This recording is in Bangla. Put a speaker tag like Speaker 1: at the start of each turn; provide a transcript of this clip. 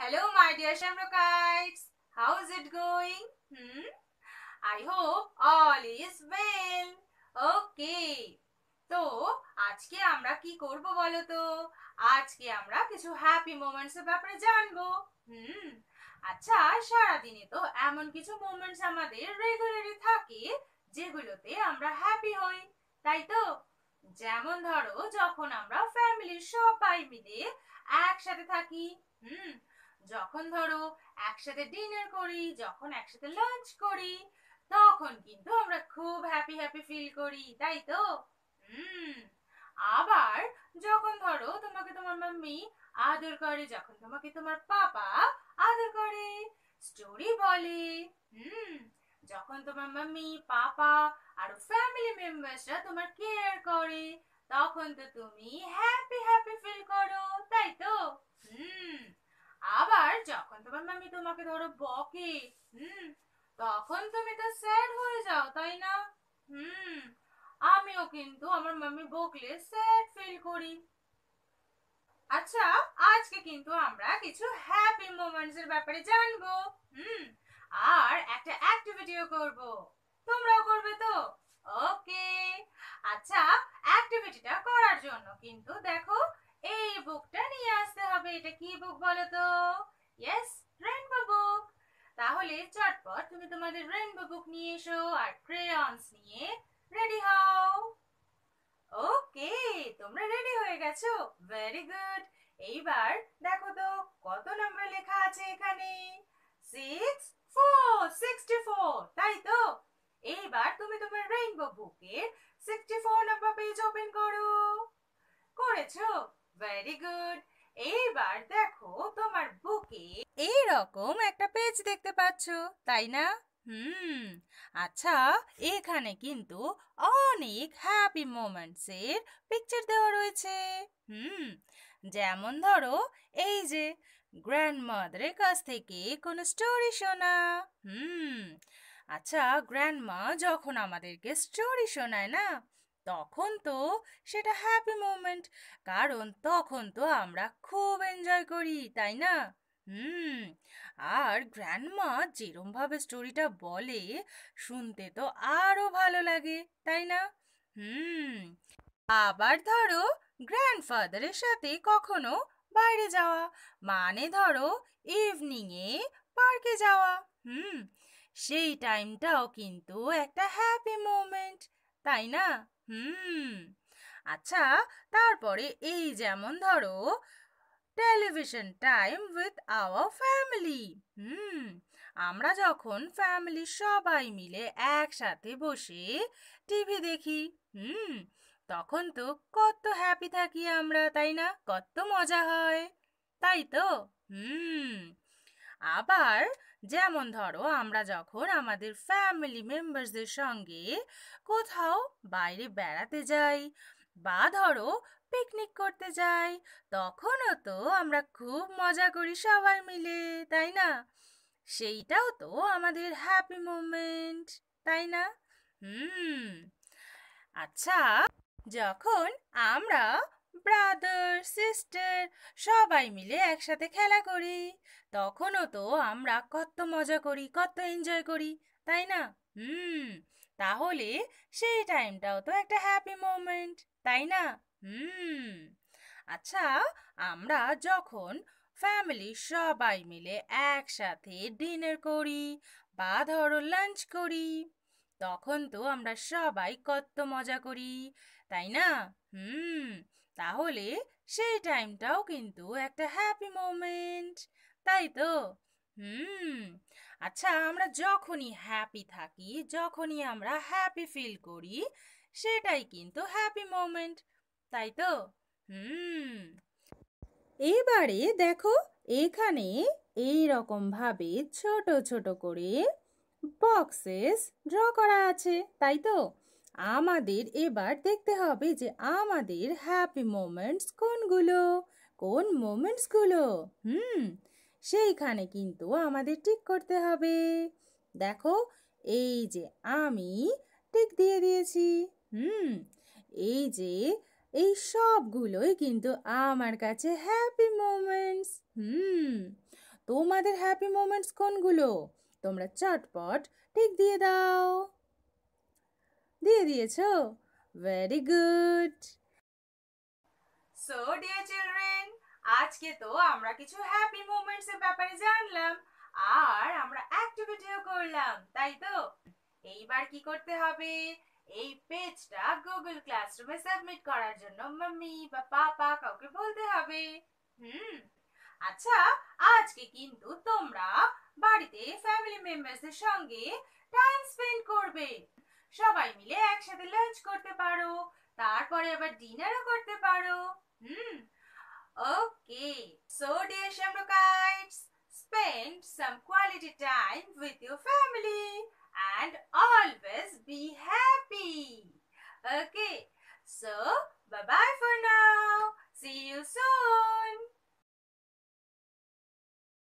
Speaker 1: Hello, my dear Shamrockites. How is it going? Hmm? I hope all is well. Okay. তো আজকে আমরা কি করব বলো তো আজকে আমরা কিছু হ্যাপি মোমেন্টস এর ব্যাপারে জানবো হুম আচ্ছা সারাদিনে তো এমন কিছু মোমেন্টস আমাদের রেগুলারই থাকে যেগুলোতে আমরা হ্যাপি হই তাই তো যেমন ধরো যখন আমরা ফ্যামিলির সবাই মিলে একসাথে থাকি হুম যখন ধরো একসাথে ডিনার করি যখন একসাথে লাঞ্চ করি তখন কিন্তু আমরা খুব হ্যাপি হ্যাপি ফিল করি তাই তো হম আবার যখন ধরো তোমাকে তোমার মাম্মি আদর করে যখন তোমাকে তোমার পাপা আদর করে স্টোরি বলে হুম যখন তোমার মাম্মি পাপা আর ফ্যামিলি মেম্বার্সরা তোমার কেয়ার করে তখন তো তুমি হ্যাপি হ্যাপি ফিল করো তাই তো হুম আবার যখন তোমার মামি তোমাকে ধরো বকে হুম তখন তুমি তো স্যাড হয়ে যাও তাই না হুম আমিও কিন্তু আমার মামি বকলে স্যাড ফিল করি আচ্ছা আজকে কিন্তু আমরা কিছু হ্যাপি মোমেন্টস এর ব্যাপারে জানবো হুম আর একটা অ্যাক্টিভিটিও করব তোমরাও করবে তো ওকে আচ্ছা অ্যাক্টিভিটিটা করার জন্য কিন্তু দেখো এটা কি বুক বলো তো ইয়েস রেনবো বুক তাহলে চটপট তুমি তোমাদের রেনবো বুক নিয়ে এসো আর ক্রেয়ন্স নিয়ে রেডি হও ওকে তোমরা রেডি হয়ে গেছো ভেরি গুড এইবার দেখো তো কত নম্বর লেখা আছে এখানে সিক্স ফোর তাই তো এইবার তুমি তোমার রেইনবো বুকের sixty four number page open করো করেছো ভেরি গুড এইবার দেখো তোমার বুকে এইরকম একটা পেজ দেখতে পাচ্ছ তাই না হুম আচ্ছা এখানে কিন্তু অনেক হ্যাপি মোমেন্টসের পিকচার দেওয়া রয়েছে হুম যেমন ধরো এই যে গ্র্যান্ডমাদারের কাছ থেকে কোনো স্টোরি শোনা হুম আচ্ছা গ্র্যান্ডমা যখন আমাদেরকে স্টোরি শোনায় না তখন তো সেটা হ্যাপি মোমেন্ট কারণ তখন তো আমরা খুব এনজয় করি তাই না হুম আর গ্র্যান্ডমা যেরমভাবে স্টোরিটা বলে শুনতে তো আরও ভালো লাগে তাই না হুম আবার ধরো গ্র্যান্ডফাদারের সাথে কখনো বাইরে যাওয়া মানে ধরো ইভিনিংয়ে পার্কে যাওয়া হুম সেই টাইমটাও কিন্তু একটা হ্যাপি মোমেন্ট তাই না হুম আচ্ছা তারপরে এই যেমন ধরো television time with our family hmm আমরা যখন ফ্যামিলি সবাই মিলে একসাথে বসে টিভি দেখি হুম তখন তো কত হ্যাপি থাকি আমরা তাই না কত মজা হয় তাই তো হুম আবার যেমন ধরো আমরা যখন আমাদের ফ্যামিলি মেম্বার্সদের সঙ্গে কোথাও বাইরে বেড়াতে যাই বা ধরো পিকনিক করতে যাই তখনও তো আমরা খুব মজা করি সবাই মিলে তাই না সেইটাও তো আমাদের হ্যাপি মোমেন্ট তাই না হুম আচ্ছা যখন আমরা ব্রাদার সিস্টার সবাই মিলে একসাথে খেলা করি তখনও তো আমরা কত মজা করি কত এনজয় করি তাই না হুম তাহলে সেই টাইমটাও তো একটা হ্যাপি মোমেন্ট তাই না হুম আচ্ছা আমরা যখন ফ্যামিলি সবাই মিলে একসাথে ডিনার করি বা ধরো লাঞ্চ করি তখন তো আমরা সবাই কত মজা করি তাই না হুম তাহলে সেই টাইমটাও কিন্তু একটা হ্যাপি মোমেন্ট তাই তো হুম আচ্ছা আমরা যখনই হ্যাপি থাকি যখনই আমরা হ্যাপি ফিল করি সেটাই কিন্তু হ্যাপি মোমেন্ট তাই তো হুম এবারে দেখো এখানে এই ভাবে ছোট ছোট করে বক্সেস ড্র করা আছে তাই তো আমাদের এবার দেখতে হবে যে আমাদের হ্যাপি মোমেন্টস কোনগুলো কোন মোমেন্টসগুলো হুম সেইখানে কিন্তু আমাদের টিক করতে হবে দেখো এই যে আমি টিক দিয়ে দিয়েছি হুম এই যে এই সবগুলোই কিন্তু আমার কাছে হ্যাপি মোমেন্টস হুম তোমাদের হ্যাপি মোমেন্টস কোনগুলো তোমরা চটপট টিক দিয়ে দাও দিয়ে দিয়েছো very good so dear children আজকে তো আমরা কিছু হ্যাপি মোমেন্টস এর ব্যাপারে জানলাম আর আমরা অ্যাক্টিভিটিও করলাম তাই তো এইবার কি করতে হবে এই পেজটা গুগল ক্লাসরুমে সাবমিট করার জন্য মাম্মি বা পাপা কাউকে বলতে হবে হুম আচ্ছা আজকে কিন্তু তোমরা বাড়িতে ফ্যামিলি মেম্বারসদের সঙ্গে টাইম স্পেন্ড করবে সবাই মিলে একসাথে লাঞ্চ করতে পারো তারপরে আবার ডিনারও করতে পারো hmm okay so dear Shamrockites spend some quality time with your family and always be happy okay so bye bye for now see you soon